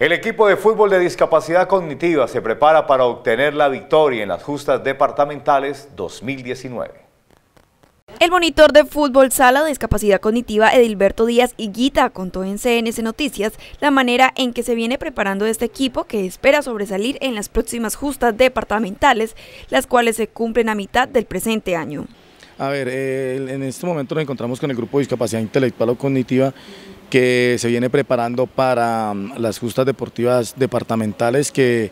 El equipo de fútbol de discapacidad cognitiva se prepara para obtener la victoria en las justas departamentales 2019. El monitor de fútbol sala de discapacidad cognitiva Edilberto Díaz Guita, contó en CNS Noticias la manera en que se viene preparando este equipo que espera sobresalir en las próximas justas departamentales, las cuales se cumplen a mitad del presente año. A ver, eh, en este momento nos encontramos con el grupo de discapacidad intelectual o cognitiva que se viene preparando para mm, las justas deportivas departamentales que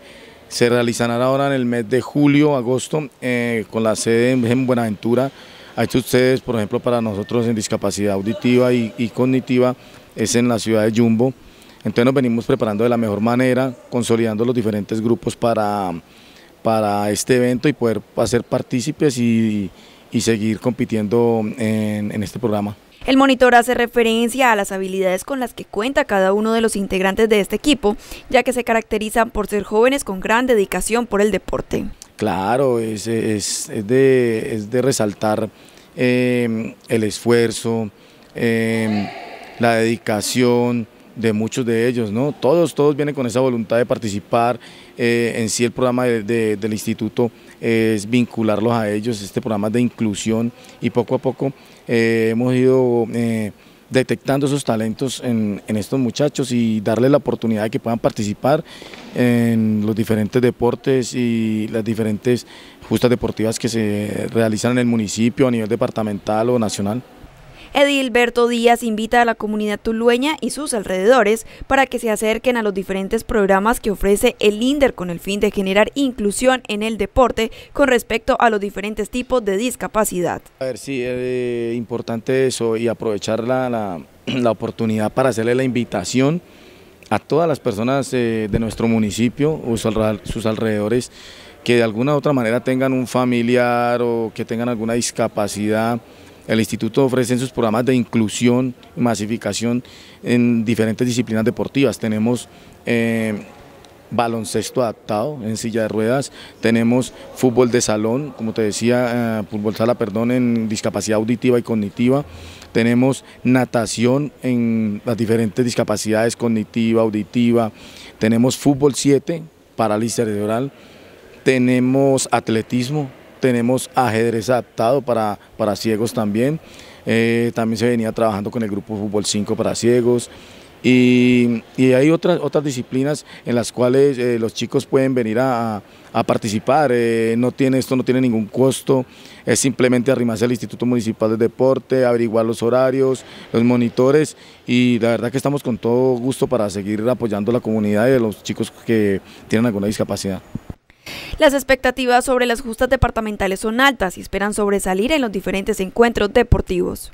se realizarán ahora en el mes de julio, agosto, eh, con la sede en Buenaventura. Ha hecho ustedes, por ejemplo, para nosotros en discapacidad auditiva y, cognitiva, es en la ciudad de Jumbo. Entonces nos venimos preparando de la mejor manera, consolidando los diferentes grupos para, para este evento y poder hacer partícipes y, seguir compitiendo en este programa. El monitor hace referencia a las habilidades con las que cuenta cada uno de los integrantes de este equipo, ya que se caracterizan por ser jóvenes con gran dedicación por el deporte. Claro, es, es, de, resaltar eh, el esfuerzo, eh, la dedicación, de muchos de ellos, ¿no? Todos, todos vienen con esa voluntad de participar. Eh, en sí el programa del instituto es vincularlos a ellos, este programa de inclusión y poco a poco eh, hemos ido eh, detectando esos talentos en, en, estos muchachos y darles la oportunidad de que puedan participar en los diferentes deportes y las diferentes justas deportivas que se realizan en el municipio a nivel departamental o nacional. Edilberto Díaz invita a la comunidad tulueña y sus alrededores para que se acerquen a los diferentes programas que ofrece el INDER con el fin de generar inclusión en el deporte con respecto a los diferentes tipos de discapacidad. A ver, si es eh, importante eso y aprovechar la, la oportunidad para hacerle la invitación a todas las personas eh, de nuestro municipio o sus alrededores que de alguna u otra manera tengan un familiar o que tengan alguna discapacidad el instituto ofrece en sus programas de inclusión y masificación en diferentes disciplinas deportivas. Tenemos eh, baloncesto adaptado en silla de ruedas, tenemos fútbol de salón, como te decía, eh, fútbol sala, perdón, en discapacidad auditiva y cognitiva, tenemos natación en las diferentes discapacidades cognitiva, auditiva, tenemos fútbol 7, parálisis cerebral, tenemos atletismo, tenemos ajedrez adaptado para, para ciegos también, eh, también se venía trabajando con el grupo Fútbol 5 para ciegos, y, hay otras, otras disciplinas en las cuales eh, los chicos pueden venir a, participar, eh, no tiene, esto no tiene ningún costo, es simplemente arrimarse al Instituto Municipal de Deporte, averiguar los horarios, los monitores y la verdad que estamos con todo gusto para seguir apoyando a la comunidad y a los chicos que tienen alguna discapacidad. Las expectativas sobre las justas departamentales son altas y esperan sobresalir en los diferentes encuentros deportivos.